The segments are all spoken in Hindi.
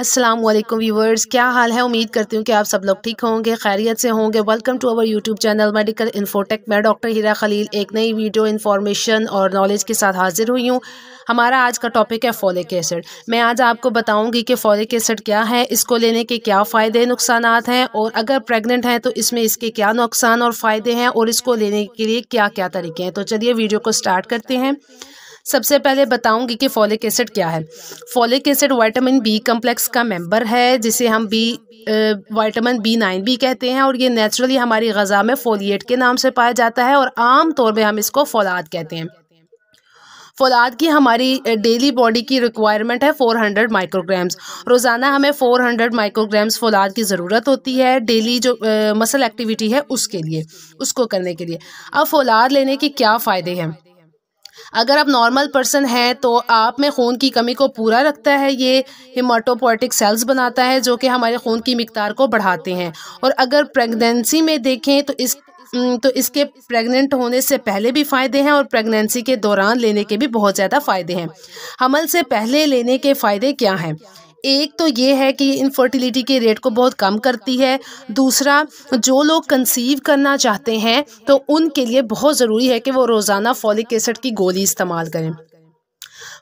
असलम व्यूवर्स क्या हाल है उम्मीद करती हूँ कि आप सब लोग ठीक होंगे खैरियत से होंगे welcome to our YouTube channel medical infotech मैं डॉक्टर हीरा खलील एक नई वीडियो इन्फॉर्मेशन और नॉलेज के साथ हाजिर हुई हूँ हमारा आज का टॉपिक है फॉलिक एसिड मैं आज आपको बताऊँगी कि फॉलिक एसिड क्या है इसको लेने के क्या फ़ायदे नुकसान हैं और अगर प्रेगनेंट हैं तो इसमें इसके क्या नुकसान और फ़ायदे हैं और इसको लेने के लिए क्या क्या तरीके हैं तो चलिए वीडियो को स्टार्ट करते हैं सबसे पहले बताऊंगी कि फॉलिक एसिड क्या है folic acid vitamin B complex का मेंबर है जिसे हम बी वाइटामिन बी नाइन भी कहते हैं और ये नेचुरली हमारी गज़ा में फोलिएट के नाम से पाया जाता है और आम तौर पर हम इसको फौलाद कहते हैं फौलाद की हमारी डेली बॉडी की रिक्वायरमेंट है 400 माइक्रोग्राम्स रोज़ाना हमें 400 माइक्रोग्राम्स फौलाद की ज़रूरत होती है डेली जो मसल एक्टिविटी है उसके लिए उसको करने के लिए अब फौलाद लेने के क्या फ़ायदे हैं अगर आप नॉर्मल पर्सन हैं तो आप में खून की कमी को पूरा रखता है ये हिमाटोपोटिक सेल्स बनाता है जो कि हमारे खून की मकदार को बढ़ाते हैं और अगर प्रेगनेंसी में देखें तो इस तो इसके प्रेग्नेंट होने से पहले भी फ़ायदे हैं और प्रेगनेंसी के दौरान लेने के भी बहुत ज़्यादा फ़ायदे हैं हमल से पहले लेने के फ़ायदे क्या हैं एक तो ये है कि इनफर्टिलिटी के रेट को बहुत कम करती है दूसरा जो लोग कंसीव करना चाहते हैं तो उनके लिए बहुत ज़रूरी है कि वो रोज़ाना फॉलिक एसड की गोली इस्तेमाल करें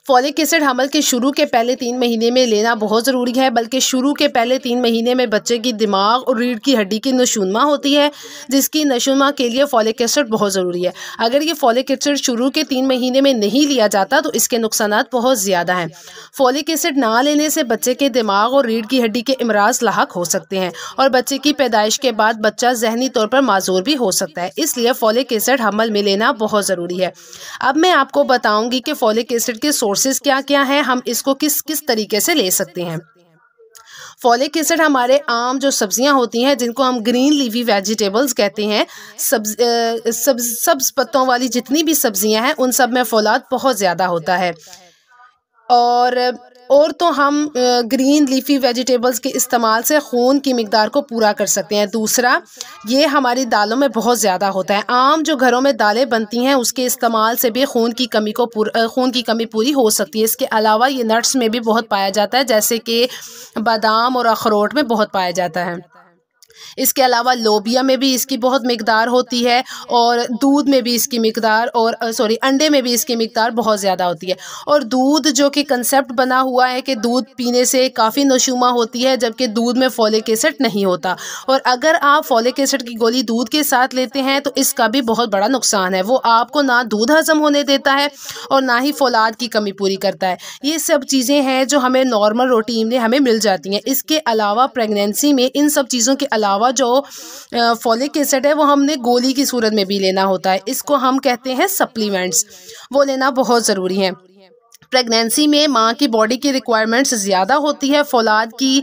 फॉलिक एसिड हमल के शुरू के पहले तीन महीने में लेना बहुत ज़रूरी है बल्कि शुरू के पहले तीन महीने में बच्चे की दिमाग और रीढ़ की हड्डी की नशूनमा होती है जिसकी नशोनमा के लिए फॉलिक एसिड बहुत ज़रूरी है अगर ये फॉलिक एसिड शुरू के तीन महीने में नहीं लिया जाता तो इसके नुकसान बहुत ज़्यादा हैं फॉलिक एसिड ना लेने से बच्चे के दिमाग और रीढ़ की हड्डी के अमराज लाक हो सकते हैं और बच्चे की पैदाइश के बाद बच्चा जहनी तौर पर माजूर भी हो सकता है इसलिए फॉलिक एसिड हमल में लेना बहुत ज़रूरी है अब मैं आपको बताऊँगी कि फॉलिक एसिड के सोर्स सोर्सेज क्या क्या हैं हम इसको किस किस तरीके से ले सकते हैं फॉलिक एसिड हमारे आम जो सब्जियां होती हैं जिनको हम ग्रीन लीवी वेजिटेबल्स कहते हैं सब सब सब पत्तों वाली जितनी भी सब्जियां हैं उन सब में फौलाद बहुत ज़्यादा होता है और और तो हम ग्रीन लीफी वेजिटेबल्स के इस्तेमाल से खून की मकदार को पूरा कर सकते हैं दूसरा ये हमारी दालों में बहुत ज़्यादा होता है आम जो घरों में दालें बनती हैं उसके इस्तेमाल से भी खून की कमी को खून की कमी पूरी हो सकती है इसके अलावा ये नट्स में भी बहुत पाया जाता है जैसे कि बादाम और अखरोट में बहुत पाया जाता है इसके अलावा लोबिया में भी इसकी बहुत मकदार होती है और दूध में भी इसकी मकदार और सॉरी अंडे में भी इसकी मकदार बहुत ज़्यादा होती है और दूध जो कि कंसेप्ट बना हुआ है कि दूध पीने से काफ़ी नशुमा होती है जबकि दूध में फॉलिक एसिड नहीं होता और अगर आप फॉलिक एसिड की गोली दूध के साथ लेते हैं तो इसका भी बहुत बड़ा नुकसान है वो आपको ना दूध हजम होने देता है और ना ही फौलाद की कमी पूरी करता है ये सब चीज़ें हैं जो हमें नॉर्मल रोटीन में हमें मिल जाती हैं इसके अलावा प्रेगनेंसी में इन सब चीज़ों के अलावा जो फॉलिक एसिड है वो हमने गोली की सूरत में भी लेना होता है इसको हम कहते हैं सप्लीमेंट्स वो लेना बहुत ज़रूरी है प्रेगनेंसी में माँ की बॉडी की रिक्वायरमेंट्स ज़्यादा होती है फौलाद की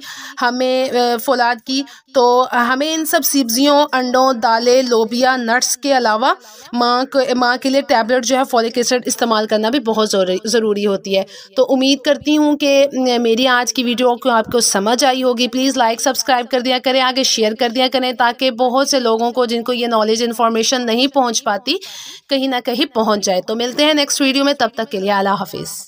हमें फौलाद की तो हमें इन सब सब्जियों अंडों दालें लोबिया नट्स के अलावा माँ माँ के लिए टैबलेट जो है फॉलिक एसिड इस्तेमाल करना भी बहुत ज़रूरी होती है तो उम्मीद करती हूँ कि मेरी आज की वीडियो को आपको समझ आई होगी प्लीज़ लाइक सब्सक्राइब कर दिया करें आगे शेयर कर दिया करें ताकि बहुत से लोगों को जिनको ये नॉलेज इन्फॉर्मेशन नहीं पहुँच पाती कहीं ना कहीं पहुँच जाए तो मिलते हैं नेक्स्ट वीडियो में तब तक के लिए अला हाफिज़